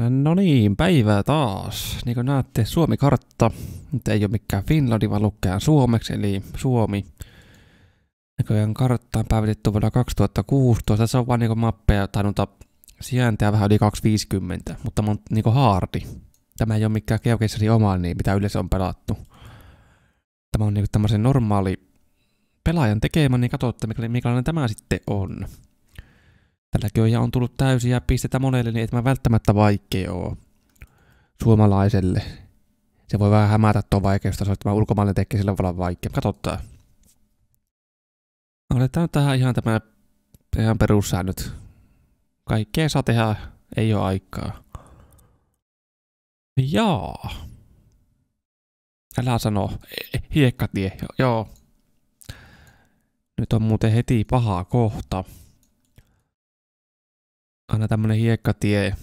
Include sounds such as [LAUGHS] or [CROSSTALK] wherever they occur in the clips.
No niin, päivää taas. Niin kuin näette, Suomi-kartta. Nyt ei ole mikään Finlandi, vaan lukee suomeksi, eli Suomi. Näköjään kartta on päivitetty vuonna 2016. Tässä on vain niin mappeja tai noita sijaintia vähän yli 250, mutta mun niin kuin haardi. Tämä ei ole mikään geokessari oma, niin mitä yleensä on pelattu. Tämä on niin tämmöisen normaali pelaajan tekemä, niin katsotte, mikä, millainen tämä sitten on. Tälläkin on ja on tullut täysiä pisteitä monelle, niin et mä välttämättä vaikea oo suomalaiselle. Se voi vähän hämätä tuon vaikeustason, että mä ulkomaille tekee sillä tavalla vaikea. Katsotaan. No, aletaan tähän ihan tämä ihan perussäännöt. Kaikkea saa tehdä, ei ole aikaa. Jaa. Älä sano, e-, e-, hiekkatie, joo. Nyt on muuten heti paha kohta aina tämmönen hiekkatie.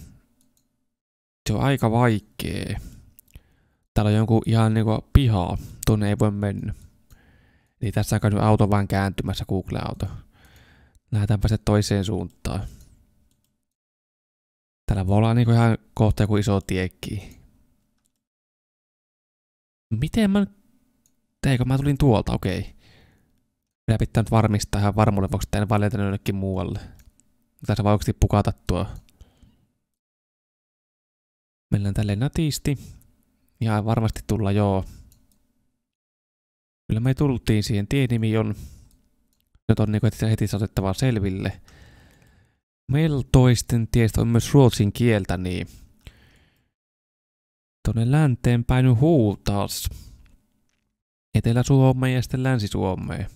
Se on aika vaikee. Täällä on jonkun ihan niinku pihaa. Tuonne ei voi mennä. Eli niin tässä on nyt auto vaan kääntymässä, Google-auto. Lähdetäänpä se toiseen suuntaan. Täällä voi olla niinku ihan kohta joku iso tiekki. Miten mä nyt... Eikö mä tulin tuolta, okei. Okay. Minä pitää nyt varmistaa ihan varmuuden vuoksi, että en valjeta jonnekin muualle. Tässä vaan oikeasti pukata tuo. Meillä on tälleen ja varmasti tulla joo. Kyllä me tultiin siihen on, Nyt on niinku heti saatettava selville. Meltoisten tiestä on myös ruotsin kieltä, niin tuonne länteen päin huutas. Etelä-Suomeen ja sitten Länsi-Suomeen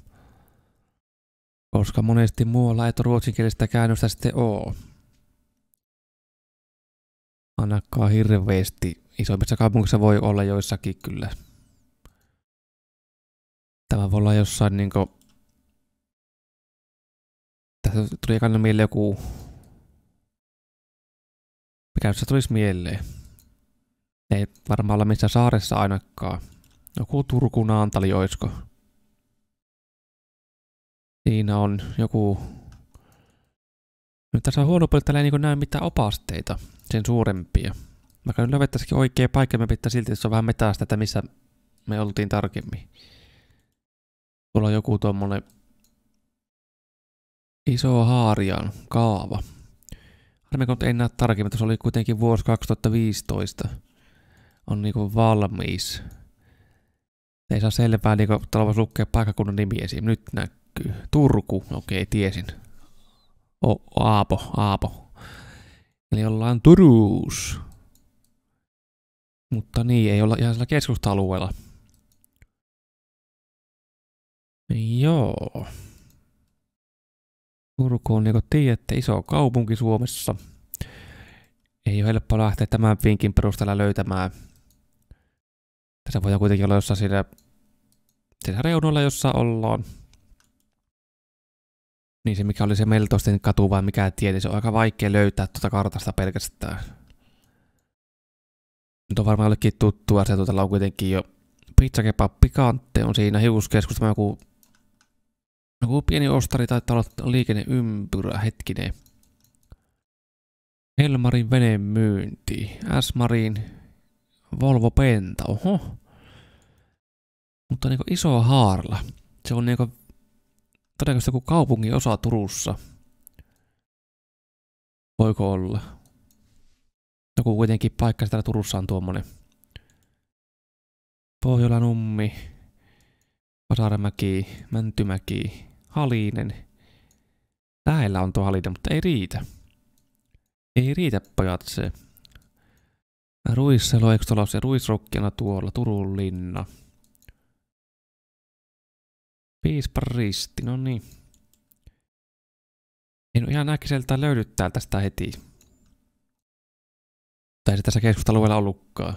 koska monesti muualla ei ruotsinkielistä käännöstä sitten oo. Ainakaan hirveesti. Isoimmissa kaupungissa voi olla joissakin kyllä. Tämä voi olla jossain niinku... Tässä tuli ekana mieleen joku... Mikä se tulisi mieleen? Ei varmaan olla missä saaressa ainakaan. Joku Turku Naantali, oisko? Siinä on joku... Nyt tässä on huono puoli, että ei niin näy mitään opasteita, sen suurempia. Vaikka nyt löydettäisikin oikea paikka, me pitää silti, että se on vähän metästä, että missä me oltiin tarkemmin. Tuolla on joku tuommoinen iso haarian kaava. Harmi, kun en näe tarkemmin, se oli kuitenkin vuosi 2015. On niinku valmis. Ei saa selvää, niinku talvas lukee paikkakunnan nimi esiin. Nyt näkyy näkyy. Turku, okei, tiesin. O, Aapo, Aapo. Eli ollaan Turus. Mutta niin, ei olla ihan sillä keskusta-alueella. Joo. Turku on, niin kuin tiedätte, iso kaupunki Suomessa. Ei ole helppo lähteä tämän vinkin perusteella löytämään. Tässä voidaan kuitenkin olla jossain siinä, siinä reunoilla, jossa ollaan. Niin se, mikä oli se Meltosten katu vai mikä tie, tiedä se on aika vaikea löytää tuota kartasta pelkästään. Nyt on varmaan jollekin tuttua, se tuota on kuitenkin jo pizzakepa pikantte on siinä hiuskeskusta, joku, joku pieni ostari tai olla liikenneympyrä, hetkinen. Helmarin veneen myynti, S-Marin Volvo Penta, oho. Mutta niin iso haarla. Se on niin todennäköisesti joku kaupungin osa Turussa. Voiko olla? Joku kuitenkin paikka täällä Turussa on tuommoinen. Pohjolan ummi, Vasaramäki, Mäntymäki, Halinen. Lähellä on tuo Halinen, mutta ei riitä. Ei riitä pojat se. Ruisselo, eikö tuolla se ruisrokkina tuolla, Turun linna. Piispa risti, no niin. En ihan äkkiseltään löydy täältä sitä heti. Tai se tässä keskusteluilla ollutkaan.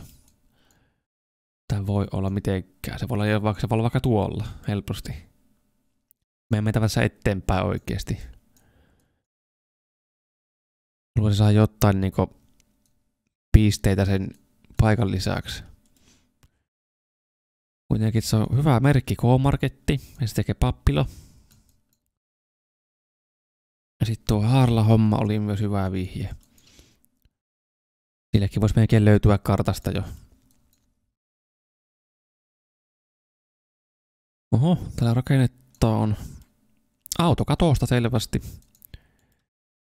Tämä voi olla mitenkään. Se voi olla, vaikka, se voi olla vaikka tuolla, helposti. Me emme tässä eteenpäin oikeasti. Haluaisin saada jotain niin pisteitä sen paikan lisäksi. Kuitenkin se on hyvä merkki K-Marketti ja se tekee pappilo. Ja sitten tuo Haarla-homma oli myös hyvä vihje. Sillekin voisi melkein löytyä kartasta jo. Oho, täällä on autokatosta selvästi.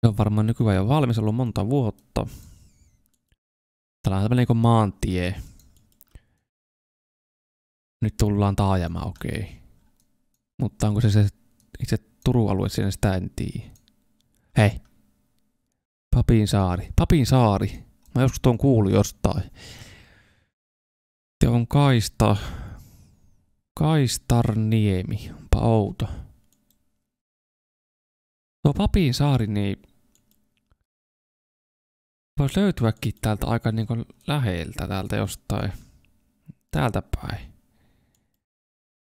Se on varmaan nykyään jo valmis ollut monta vuotta. Täällä on tämmöinen niin maantie nyt tullaan taajama, okei. Mutta onko se se itse Turun alue siinä, sitä en tiedä. Hei. Papin saari. Papin saari. Mä joskus tuon kuullut jostain. Te on kaista. Kaistarniemi. Onpa outo. Tuo Papin saari, niin voisi löytyäkin täältä aika niin läheltä täältä jostain. Täältä päin.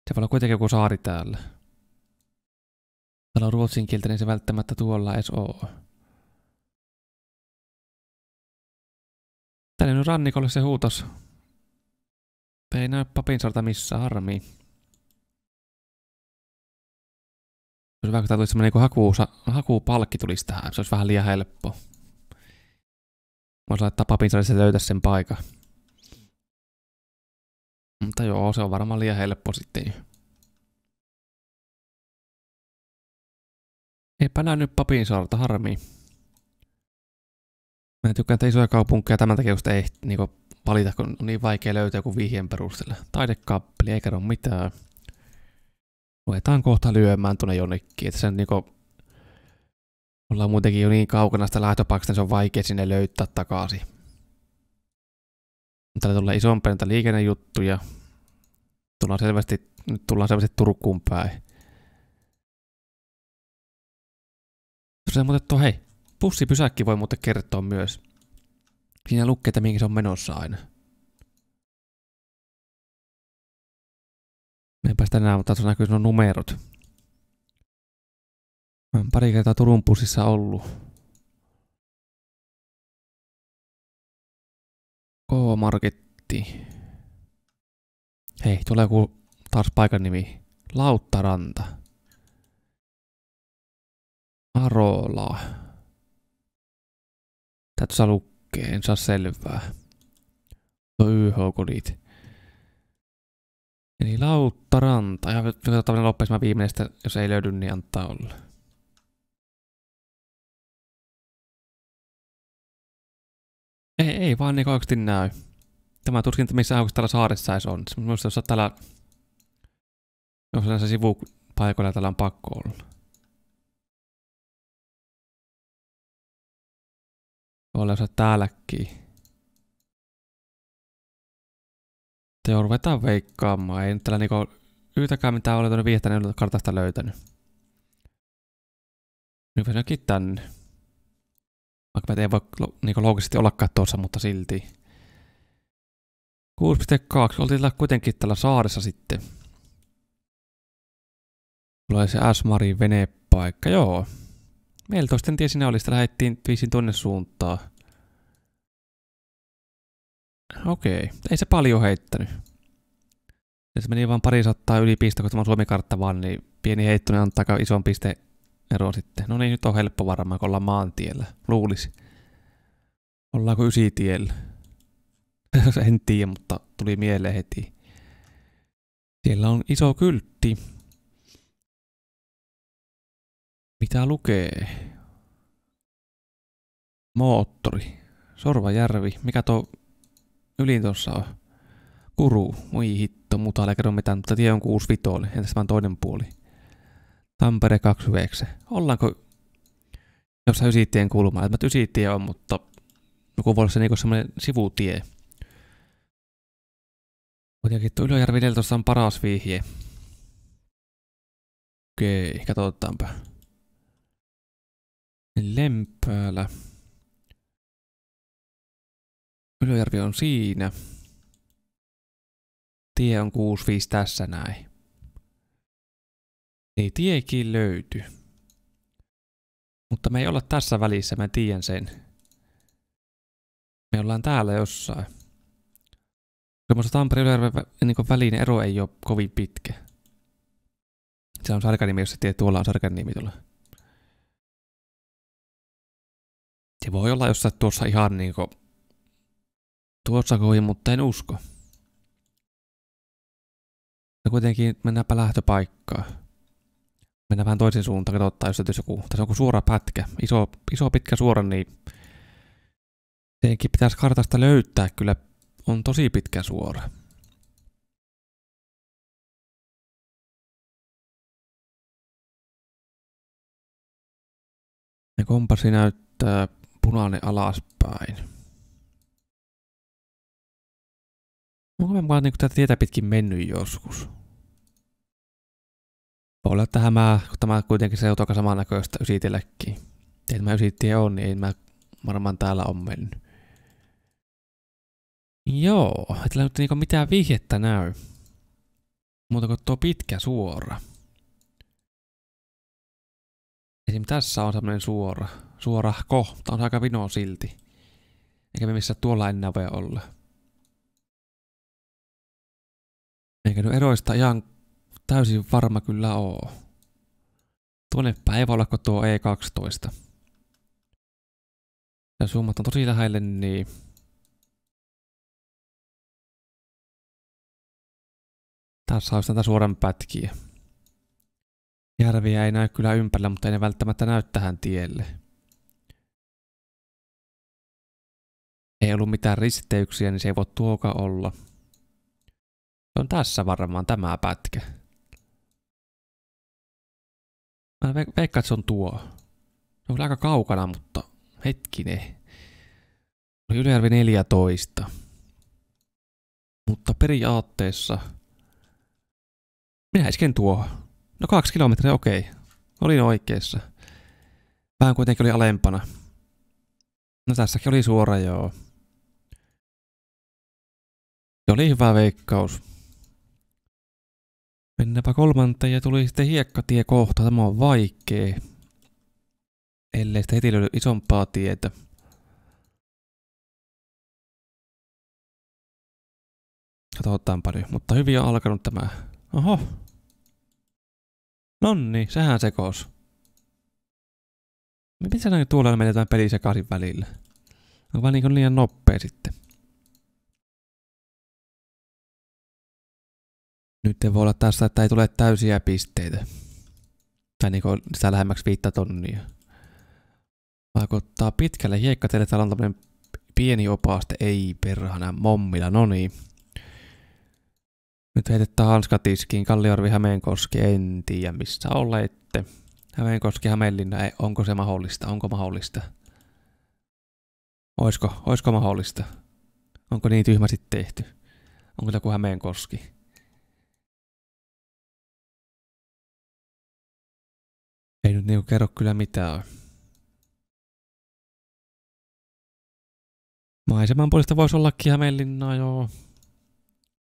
Se voi olla kuitenkin joku saari täällä. Täällä on ruotsin kieltä, niin se välttämättä tuolla edes oo. Täällä on rannikolle se huutos. Ei näy sorta missään, harmi. Olisi vähän, kun tää tulisi semmonen niin tulisi tähän, se olisi vähän liian helppo. Voisi laittaa papinsorille, se löytäisi sen paikan. Mutta joo, se on varmaan liian helppo sitten. Eipä nyt papin saarta, harmi. Mä tykkään isoja kaupunkeja tämän takia, just ei niinku, valita, kun on niin vaikea löytää kuin vihjeen perusteella. Taidekaappeli, eikä ole mitään. Luetaan kohta lyömään tuonne jonnekin, että sen niinku, ollaan muutenkin jo niin kaukana sitä lähtöpaikasta, niin se on vaikea sinne löytää takaisin. Täällä tulee isompia näitä liikennejuttuja. Tullaan selvästi, nyt tullaan selvästi Turkuun päin. Se muuten tuo, hei, pussipysäkki voi muuten kertoa myös. Siinä lukee, että mihin se on menossa aina. Me ei päästä enää, mutta tässä näkyy numerot. Mä en pari kertaa Turun pussissa ollut. K-marketti. Hei, tulee ku taas paikan nimi. Lauttaranta. Arola. Tätä saa lukkeen, en saa selvää. Tuo YH kodit. Eli Lauttaranta. Ja katsotaan, loppesi mä viimeistä, jos ei löydy, niin antaa olla. Ei, ei vaan niin oikeasti näy. Tämä tuskin, missä oikeasti täällä saaressa edes on. Minusta jos täällä... Jos näissä sivupaikoilla täällä on pakko olla. Tuolla jos täälläkin. Te ruvetaan veikkaamaan. Ei nyt täällä niinku yhtäkään mitään ole tuonne viihtänyt kartasta löytänyt. Nyt mennäänkin tänne. Vaikka en voi niin loogisesti ollakaan tuossa, mutta silti. 6.2. Oltiin tällä kuitenkin tällä saaressa sitten. Tulee se S-Marin venepaikka, joo. Meillä toisten tie sinä oli, sitä lähdettiin viisin tuonne suuntaan. Okei, ei se paljon heittänyt. Se meni vain pari sataa yli piste, kun tämä on Suomi-kartta vaan, niin pieni heittonen antaa ison piste sitten. No niin, nyt on helppo varmaan, kun ollaan maantiellä. Luulisi. Ollaanko ysitiellä? [LAUGHS] en tiedä, mutta tuli mieleen heti. Siellä on iso kyltti. Mitä lukee? Moottori. Sorvajärvi. Mikä tuo ylin tuossa on? Kuru. Voi hitto, muuta älä kerro mitään, mutta tie on vitoli. Entäs vaan toinen puoli? Tampere 2 veekse. Ollaanko jossain Ysittien kulmaa? Mä Ysittie on, mutta joku no voi olla se niinku semmoinen sivutie. Kuitenkin tuo Ylöjärvi 14 on paras vihje. Okei, katsotaanpa. Lempäällä. Ylöjärvi on siinä. Tie on 6-5 tässä näin. Niin tiekin löyty. Mutta me ei olla tässä välissä, mä tiedän sen. Me ollaan täällä jossain. Semmoista Tampereen Ylöjärven niin välinen ero ei ole kovin pitkä. Se on sarkanimi, jos se tiedät, tuolla on sarkanimi tuolla. Se voi olla jossain tuossa ihan niinku... Tuossa kovin, mutta en usko. Ja kuitenkin mennäänpä lähtöpaikkaan mennään vähän toisin suuntaan, katsotaan, jos täytyisi joku, tässä on joku suora pätkä, iso, iso pitkä suora, niin senkin pitäisi kartasta löytää, kyllä on tosi pitkä suora. Ja kompassi näyttää punainen alaspäin. Onko me vaan niin tätä tietä pitkin mennyt joskus? Voi olla, että hämää, kun tämä kuitenkin se joutuu samaan näköistä ysitellekin. Teillä mä ysittiä on, niin ei mä varmaan täällä on mennyt. Joo, ei nyt niinku mitään vihjettä näy. Muuta kuin tuo pitkä suora. Esim. tässä on semmonen suora. Suora kohta on aika vino silti. Eikä me missä tuolla enää voi olla. Eikä nyt eroista ihan täysin varma kyllä oo. Tuonne päivä olla, kun tuo E12. Ja summat on tosi lähelle, niin... Tässä olisi näitä suoran pätkiä. Järviä ei näy kyllä ympärillä, mutta ei ne välttämättä näy tähän tielle. Ei ollut mitään risteyksiä, niin se ei voi tuoka olla. Se on tässä varmaan tämä pätkä. Mä veikkaan, että se on tuo. Se on aika kaukana, mutta hetkinen. Oli Ylejärvi 14. Mutta periaatteessa... Minä isken tuohon. No kaksi kilometriä, okei. Okay. Olin oikeassa. Vähän kuitenkin oli alempana. No tässäkin oli suora, joo. Se oli hyvä veikkaus. Mennäpä kolmanteen ja tuli sitten hiekkatie kohta. Tämä on vaikee. Ellei sitten heti löydy isompaa tietä. Katsotaan nyt, mutta hyvin on alkanut tämä. Oho. Nonni, sehän sekos. Miten sä näin tuolla menetään tämän pelin sekaisin välillä? Onko vaan niin liian nopea sitten. Nyt ei voi olla tässä että ei tule täysiä pisteitä. Tai niin kuin sitä lähemmäksi viittä tonnia. Vaikuttaa pitkälle hiekka teille. Täällä on tämmönen pieni opaste. Ei perhana, mommilla, no niin. Nyt heitetään hanskatiskiin. Kalliorvi Hämeenkoski, en tiedä missä olette. Hämeenkoski Hämeenlinna, ei, onko se mahdollista? Onko mahdollista? Oisko, oisko mahdollista? Onko niin tyhmästi tehty? Onko joku Hämeenkoski? Ei nyt niinku kerro kyllä mitään. Maiseman puolesta voisi olla Hämeenlinnaa, joo.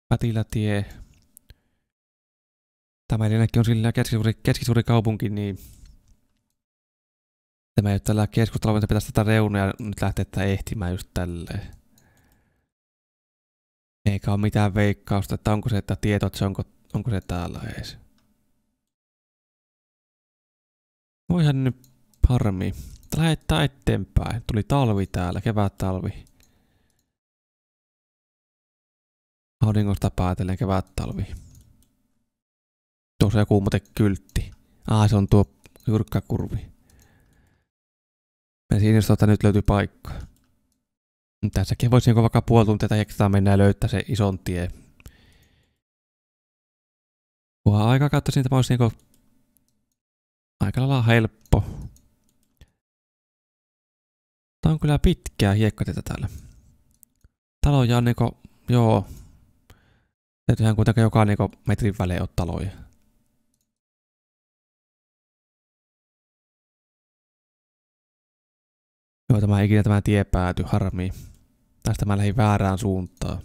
Pätilätie. Tämä on sillä keskisuuri, keskisuuri kaupunki, niin Tämä ei ole tällä keskustalla, mutta pitäisi tätä reunaa ja nyt lähteä tätä ehtimään just tälleen. Eikä ole mitään veikkausta, että onko se, että tietot, se onko, onko se täällä edes. Voihan nyt parmi. Lähettää eteenpäin. Tuli talvi täällä, kevät talvi. Auringosta päätellen kevät talvi. Tuossa joku muuten kyltti. Ah, se on tuo kurvi. Me siinä tuota, nyt löytyy paikka. Tässäkin voisi niin vaikka puoli tuntia tai hektaa mennä ja löytää se ison tie. Kunhan aikaa kautta siitä olisi Aika lailla helppo. Tää on kyllä pitkää hiekkatietä täällä. Taloja on niinku, joo. Täytyyhän kuitenkin joka niinku metrin välein ole taloja. Joo, tämä ikinä tämä tie pääty, harmi. Tästä mä lähdin väärään suuntaan.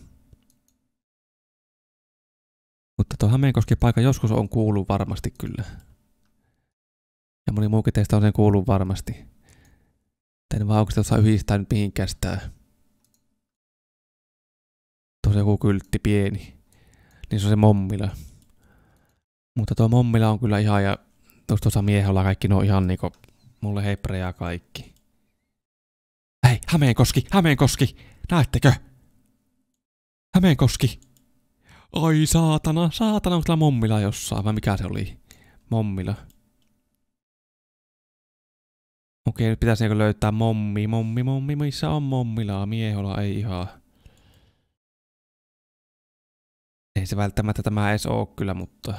Mutta tuo Hämeenkoski paikka joskus on kuullut varmasti kyllä. Ja moni muukin teistä on sen kuullut varmasti. En vaan oikeastaan osaa yhdistää nyt mihinkään sitä. Tuossa joku kyltti pieni. Niin se on se mommila. Mutta tuo mommila on kyllä ihan ja tuossa tuossa miehellä kaikki no ihan niinku mulle hepreja kaikki. Hei, Hämeenkoski, Hämeenkoski, näettekö? Hämeenkoski. Ai saatana, saatana, onko täällä mommila jossain vai mikä se oli? Mommila. Okei, okay, pitäisikö löytää mommi, mommi, mommi, missä on mommilaa? Miehola ei ihan. Ei se välttämättä tämä edes oo kyllä, mutta...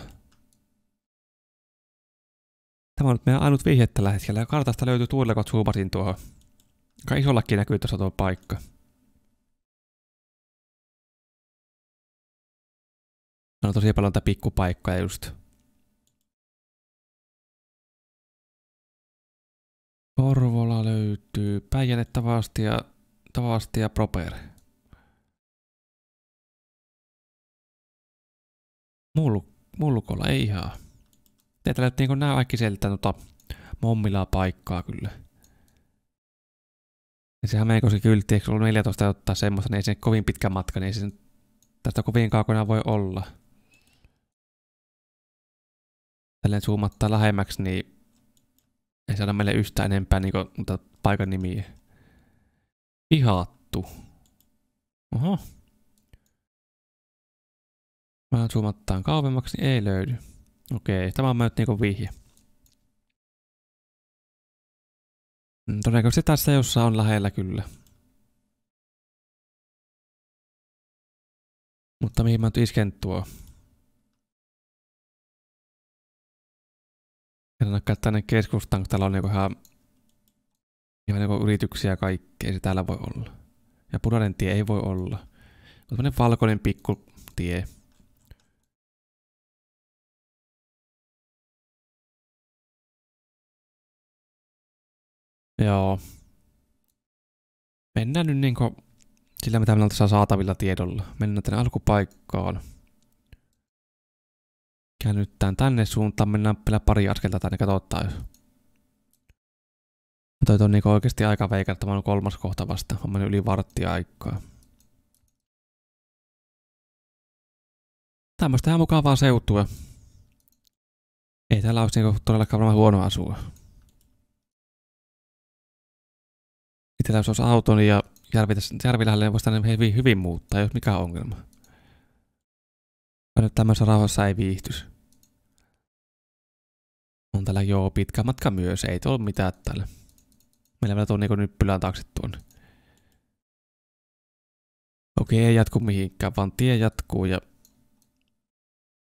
Tämä on nyt meidän ainut vihje tällä hetkellä. Kartasta löytyy tuolla, kun zoomasin tuohon. Aika isollakin näkyy tuossa tuo paikka. No on tosi paljon tätä pikkupaikkaa just. Porvola löytyy päijänne Tavasti ja, Tavasti ja Proper. Mul, mulkola, ei ihan. Teitä löytyy niin nää sieltä tota, mommilaa paikkaa kyllä. Ja se Hämeenkoski kyltti, eikö ollut 14 ottaa semmoista, niin ei se kovin pitkä matka, niin ei se tästä kovin kaukana voi olla. Tälleen zoomattaa lähemmäksi, niin ei saada meille yhtään enempää niin kuin, tota paikan nimiä. Pihattu. Oho. Mä zoomataan kauemmaksi, niin ei löydy. Okei, tämä on nyt niinku vihje. Mm, todennäköisesti tässä jossa on lähellä kyllä. Mutta mihin mä nyt isken tuo? En ainakaan tänne keskustan, kun täällä on niinku ihan, ihan niinku yrityksiä kaikkea, se täällä voi olla. Ja punainen tie ei voi olla. On tämmönen valkoinen pikku tie. Joo. Mennään nyt niinku sillä, mitä me on saatavilla tiedolla. Mennään tänne alkupaikkaan. Käännytään tänne suuntaan, mennään vielä pari askelta tänne, katsotaan jos. Toi on niinku oikeasti aika veikata, tämä kolmas kohta vasta, on mennyt yli varttia aikaa. Tämmöistä ihan mukavaa seutua. Ei täällä olisi niinku todellakaan varmaan huono asua. Itsellä jos olisi auto, niin ja järvi, järvi lähelle, niin voisi tänne hyvin, hyvin muuttaa, jos mikä ongelma. Mä nyt tämmöisessä rauhassa ei viihtyisi on täällä joo pitkä matka myös, ei ole mitään täällä. Meillä vielä tuon niin nyppylään taakse tuon. Okei, ei jatku mihinkään, vaan tie jatkuu ja...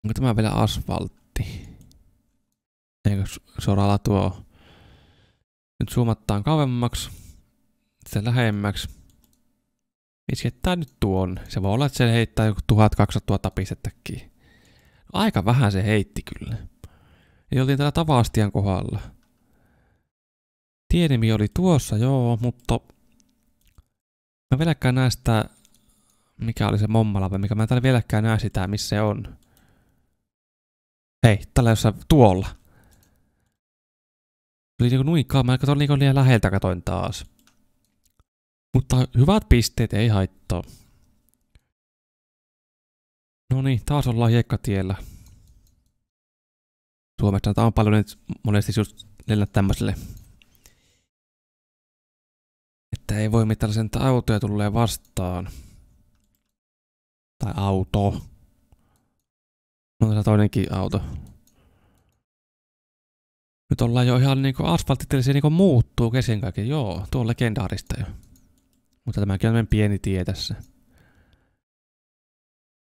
Onko tämä vielä asfaltti? Eikö soralla tuo... Nyt suomattaan kauemmaksi. Sitten lähemmäksi. Iskettää nyt tuon. Se voi olla, että se heittää joku 1200 pistettäkin. Aika vähän se heitti kyllä. Niin oltiin täällä Tavastian kohdalla. Tiedemi oli tuossa, joo, mutta mä vieläkään näe sitä, mikä oli se vai mikä mä täällä vieläkään näe sitä, missä se on. Hei, täällä jossain tuolla. Oli niinku nuikaa, mä katsoin niinku liian läheltä katoin taas. Mutta hyvät pisteet ei haittaa. No niin, taas ollaan hiekkatiellä. Suomesta. Tämä on paljon nyt monesti just lennät tämmöiselle, että ei voi mitään sen, että autoja tulee vastaan. Tai auto. No toinenkin auto. Nyt ollaan jo ihan niinku asfalttitelisiä niinku muuttuu kesin kaiken. Joo, tuo on legendaarista jo. Mutta tämäkin on pieni tie tässä.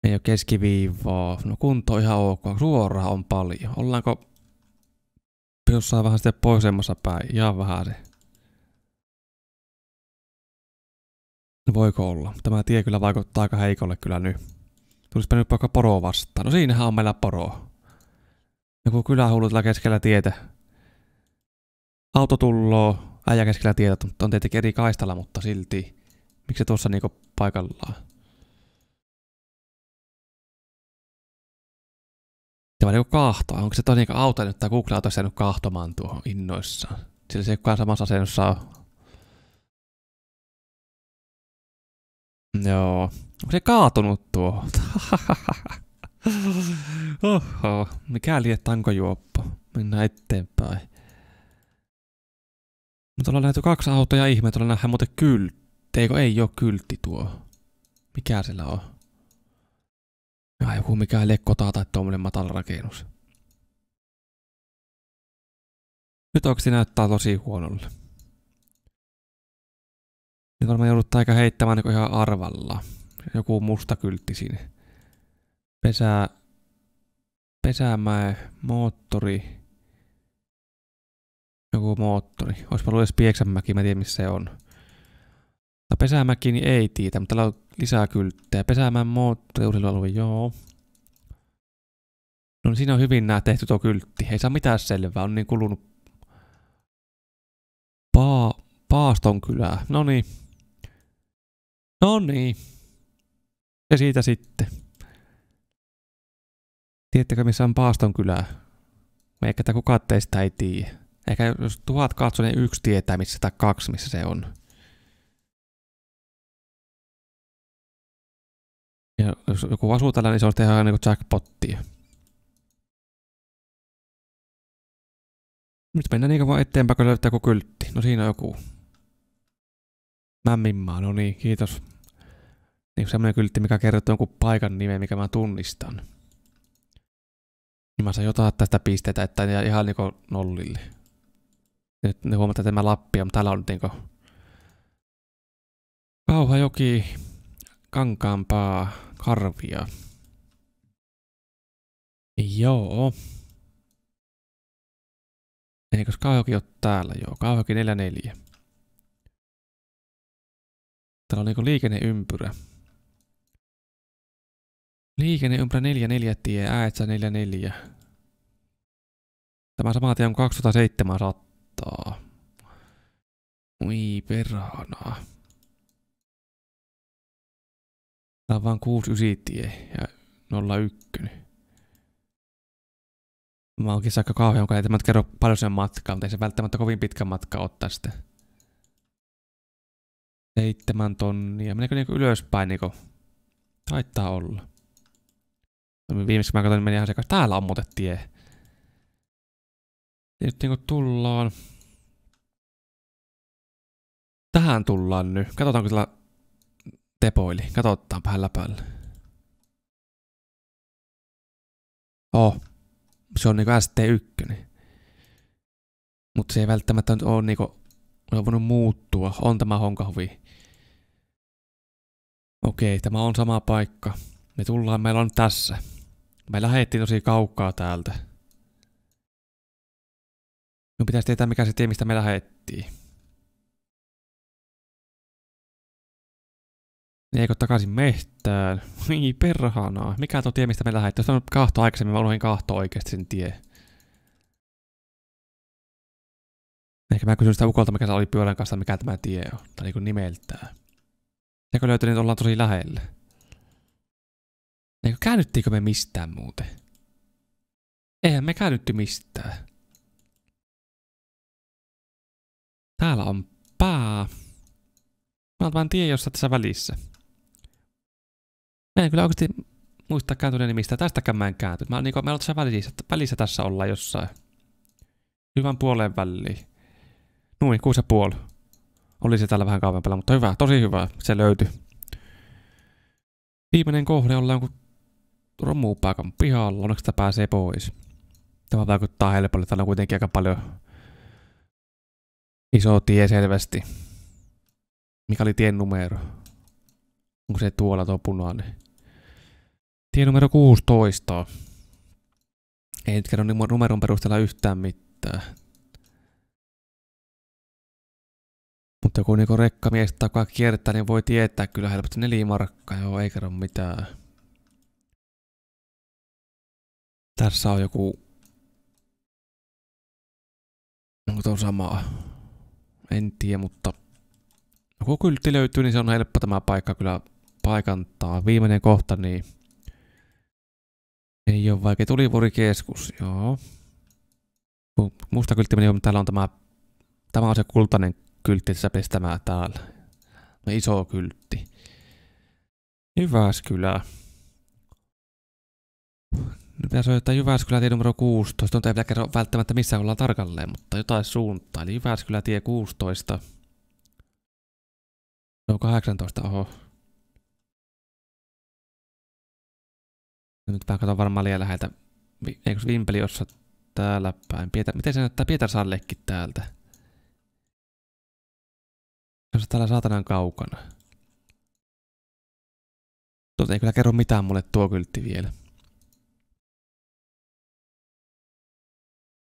Ei ole keskiviivaa. No kunto ihan ok. Suoraa on paljon. Ollaanko jossain vähän sitten poisemmassa päin? Ihan vähän se. No voiko olla? Tämä tie kyllä vaikuttaa aika heikolle kyllä nyt. Tulisipa nyt vaikka poro vastaan. No siinähän on meillä poro. Joku kylähullu tällä keskellä tietä. Auto tulloo, äijä keskellä tietä, mutta on tietenkin eri kaistalla, mutta silti. Miksi se tuossa niinku paikallaan? tämä niin kahtoa. Onko se tosiaan niinku auto että Google Auto on kahtomaan tuohon innoissaan? Sillä se ei kukaan samassa asennossa ole. Joo. Onko se kaatunut tuohon? [LAUGHS] Oho, mikä lie tankojuoppo. Mennään eteenpäin. Mutta ollaan nähty kaksi ja ihme, ollaan nähdään muuten kyltti. Eikö ei ole kyltti tuo? Mikä sillä on? Ja joku mikään lekkotaa tai tuommoinen matala rakennus. Nyt oksi näyttää tosi huonolle. Nyt varmaan jouduttaa aika heittämään niin ihan arvalla. Joku musta kyltti siinä. Pesää, pesämäe, moottori, joku moottori. Olisipa ollut edes Pieksämäki, mä tiedän missä se on. No, Pesämäki niin ei tiedä, mutta täällä on lisää kylttejä. Pesäämään moottoriurheilualue, joo. No niin siinä on hyvin nää tehty tuo kyltti. Ei saa mitään selvää, on niin kulunut pa Paaston kylää. No niin. No niin. Ja siitä sitten. Tiedättekö missä on Paaston kylää? Eikä tämä kukaan teistä ei tiedä. Eikä jos tuhat katsoo, niin yksi tietää missä tai kaksi missä se on. Ja jos joku asuu tällä, niin se on tehdä niin jackpottia. Nyt mennään niin vaan eteenpäin, kun löytää joku kyltti. No siinä on joku. Mämminmaa, no niin, kiitos. Niin semmoinen kyltti, mikä kertoo jonkun paikan nimen, mikä mä tunnistan. Niin mä saan jotain tästä pisteitä, että ne ihan niinku nollille. Nyt ne huomataan, että mä Lappia, mutta täällä on niinku... joki, kankaampaa karvia. Joo. Ei, koska Kauhakin on täällä, joo. Kauhakin 44. Täällä on niinku liikenneympyrä. Liikenneympyrä 44 tie, Äätsä 44. Tämä sama tie on 2700. Ui perhanaa. Tää on vaan 69 tie ja 01. Mä oonkin aika kauhean, kun ei tämä kerro paljon sen matkaa, mutta ei se välttämättä kovin pitkä matka ottaa sitä. Seitsemän tonnia. Meneekö niinku ylöspäin niinku? Taittaa olla. No, viimeksi mä katsoin, niin meni ihan sekaan. Täällä on muuten tie. Nyt niinku tullaan. Tähän tullaan nyt. Katsotaanko sillä tepoili. Katsotaan vähän läpällä. Oh. Se on niinku ST1. Mut se ei välttämättä nyt oo niinku... On voinut muuttua. On tämä honkahuvi. Okei, tämä on sama paikka. Me tullaan, meillä on tässä. Me lähettiin tosi kaukaa täältä. Minun pitäisi tietää, mikä se tie, mistä me lähettiin. Ne niin, eikö takaisin mehtään? Ei [LAUGHS] perhanaa. Mikä tuo tie, mistä me lähdetään? Jos on kahto aikaisemmin, mä unohdin kahto oikeasti sen tie. Ehkä mä kysyn sitä ukolta, mikä se oli pyörän kanssa, mikä tämä tie on. Tai niinku nimeltään. Eikö löytynyt, niin ollaan tosi lähellä. Eikö käännyttiinkö me mistään muuten? Eihän me käännytty mistään. Täällä on pää. Mä oon vaan tie jossain tässä välissä. Mä en kyllä oikeasti muista kääntyneen nimistä. Tästäkään mä en käänty. Mä, niin kuin, mä olen tässä välissä, välissä tässä olla, jossain. Hyvän puoleen väliin. Noin, kuusi ja puoli. Oli se täällä vähän kauempana, mutta hyvä, tosi hyvä. Se löytyi. Viimeinen kohde ollaan jonkun romupaikan pihalla. Onneksi tämä pääsee pois. Tämä vaikuttaa helpolle. Täällä on kuitenkin aika paljon iso tie selvästi. Mikä oli tien numero? Onko se tuolla tuo punainen? Tie numero 16. Ei nyt kerro numeron perusteella yhtään mitään. Mutta kun niinku rekkamies takaa kiertää, niin voi tietää kyllä helposti nelimarkkaa. Joo, ei kerro mitään. Tässä on joku... Onko tuo samaa? En tiedä, mutta... Kun kyltti löytyy, niin se on helppo tämä paikka kyllä paikantaa. Viimeinen kohta, niin ei ole vaikea. Tulivuorikeskus, joo. Musta kyltti meni, mutta täällä on tämä, tämä on se kultainen kyltti, että pestämään täällä. No, iso kyltti. Jyväskylä. Nyt pitäisi olla jotain tie numero 16. Nyt ei vielä kerro välttämättä missä ollaan tarkalleen, mutta jotain suuntaa. Eli Jyväskylä tie 16. No 18, oho. Nyt vähän katson varmaan liian läheltä. Eikö Vimpeli jossa täällä päin? Pietar, miten se näyttää Pietarsallekin täältä? Jos täällä saatanan kaukana. Tuo ei kyllä kerro mitään mulle tuo kyltti vielä.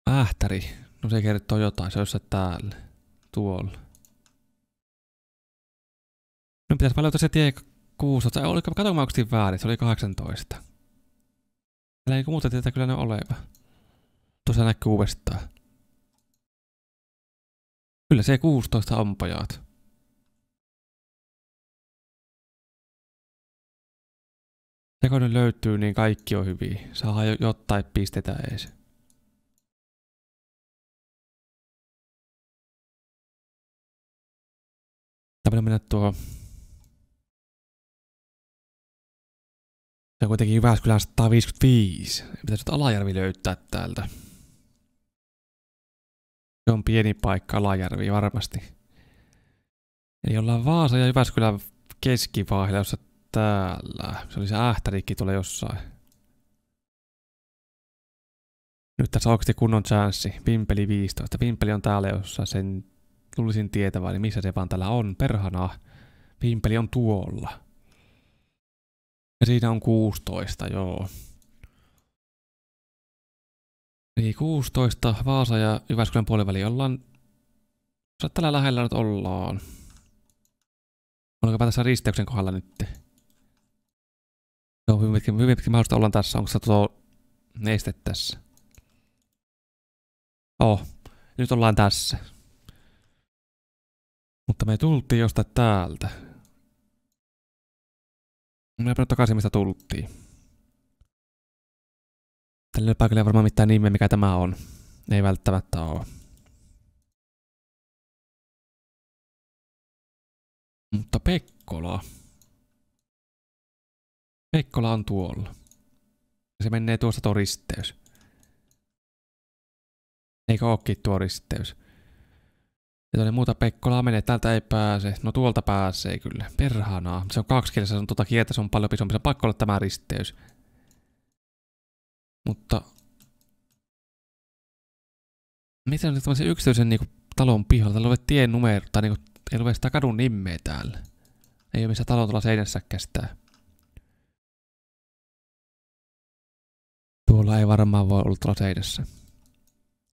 Ähtäri. No se kertoo jotain, se on jossain täällä. Tuolla. No pitäisi paljon löytää se tie 16. Oliko, kato mä väärin, se oli 18. Älä ei muuta tietää kyllä ne oleva. Tuossa näkyy uudestaan. Kyllä se 16 ampajaat. Ja kun ne löytyy, niin kaikki on hyviä. Saa jo jotain pistetä ees. Tämä mennä tuohon Ja kuitenkin Jyväskylän 155. Niin pitäisi nyt Alajärvi löytää täältä. Se on pieni paikka Alajärvi varmasti. Eli ollaan Vaasa ja Jyväskylän jossa täällä. Se oli se ähtärikki tuolla jossain. Nyt tässä on oikeasti kunnon chanssi. Pimpeli 15. Pimpeli on täällä jossain. Sen tulisin tietävä, niin missä se vaan täällä on. Perhana. Pimpeli on tuolla. Siinä on 16, joo. Niin, 16, Vaasa ja Jyväskylän puoliväli ollaan... Tällä lähellä nyt ollaan. Ollaanko tässä risteyksen kohdalla nyt? Joo, no, hyvin pitkin, hyvin pitkin mahdollista ollaan tässä. Onko se tuo neste tässä? Joo, oh, nyt ollaan tässä. Mutta me tultiin jostain täältä. Mennäänpä takaisin, mistä tultiin. Tällä paikalla ei varmaan mitään nimeä, mikä tämä on. Ei välttämättä ole. Mutta Pekkola. Pekkola on tuolla. Se menee tuosta tuo risteys. Eikö ookin tuo risteys? oli muuta Pekkolaa menee, täältä ei pääse. No tuolta pääsee kyllä. Perhanaa. Se on kaksikielessä, se on tuota kieltä, se on paljon pisompi. Se on pakko olla tämä risteys. Mutta... Miten on tämmöisen yksityisen niinku, talon pihalla? Täällä ei ole tien numero, tai niinku, ei ole sitä kadun nimeä täällä. Ei ole missä talo tuolla seinässä kestää. Tuolla ei varmaan voi olla tuolla seinässä.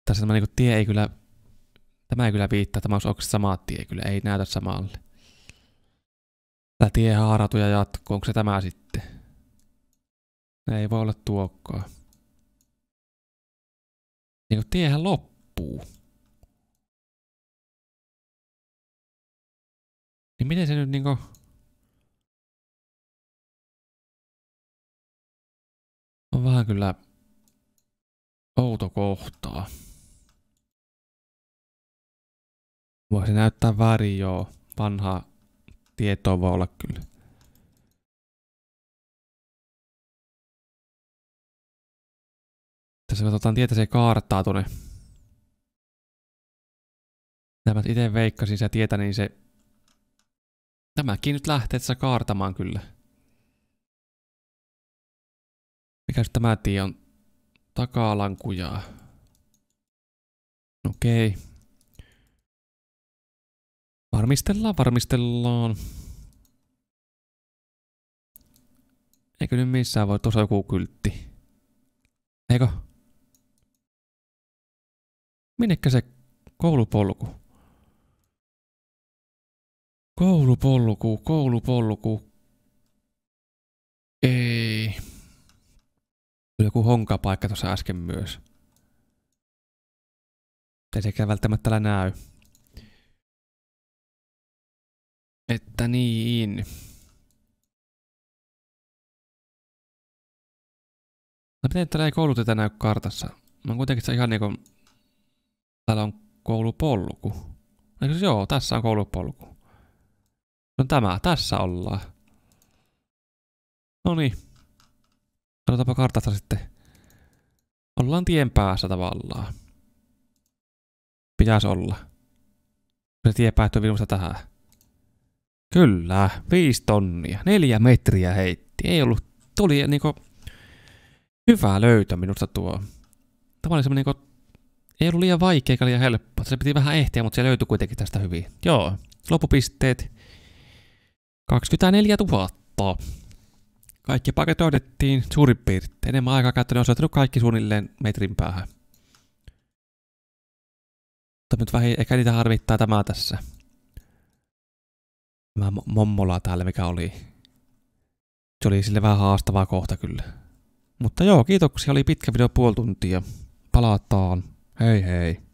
Tässä tämä niinku, tie ei kyllä Tämä ei kyllä viittaa, tämä on oikeastaan sama tie, kyllä ei näytä samalle. Tämä tie haaratu ja jatko, onko se tämä sitten? ei voi olla tuokkaa. Niin kuin tiehän loppuu. Niin miten se nyt niinku... On vähän kyllä outo kohtaa. Voisi näyttää väärin joo. Vanhaa tietoa voi olla kyllä. Tässä me tietä, se kaartaa tuonne. Tämä itse veikkasin se tietä, niin se... Tämäkin nyt lähtee tässä kaartamaan kyllä. Mikäs tämä tie on? Takalankujaa. Okei. Okay. Varmistellaan, varmistellaan. Eikö nyt missään voi tuossa joku kyltti? Eikö? Minnekä se koulupolku? Koulupolku, koulupolku. Ei. Tuli joku honkapaikka tuossa äsken myös. Ei sekään välttämättä näy. Että niin. No miten täällä ei kouluteta näy kartassa? No kuitenkin se ihan niinku... Täällä on koulupolku. No joo, tässä on koulupolku. No tämä, tässä ollaan. No niin. Katsotaanpa kartasta sitten. Ollaan tien päässä tavallaan. Pitäisi olla. Se tie päättyy minusta tähän. Kyllä, viisi tonnia, neljä metriä heitti. Ei ollut, tuli niinku hyvä löytö minusta tuo. Tämä oli semmoinen niinku, ei ollut liian vaikea eikä liian helppo. Se piti vähän ehtiä, mutta se löytyi kuitenkin tästä hyvin. Joo, loppupisteet 24 000. Kaikki paketoidettiin suurin piirtein. Enemmän aikaa käyttänyt soittanut kaikki suunnilleen metrin päähän. Mutta nyt vähän ehkä niitä harvittaa tämä tässä. Tämä mommola täällä, mikä oli. Se oli sille vähän haastavaa kohta kyllä. Mutta joo, kiitoksia. Oli pitkä video puoli tuntia. Palataan. Hei hei.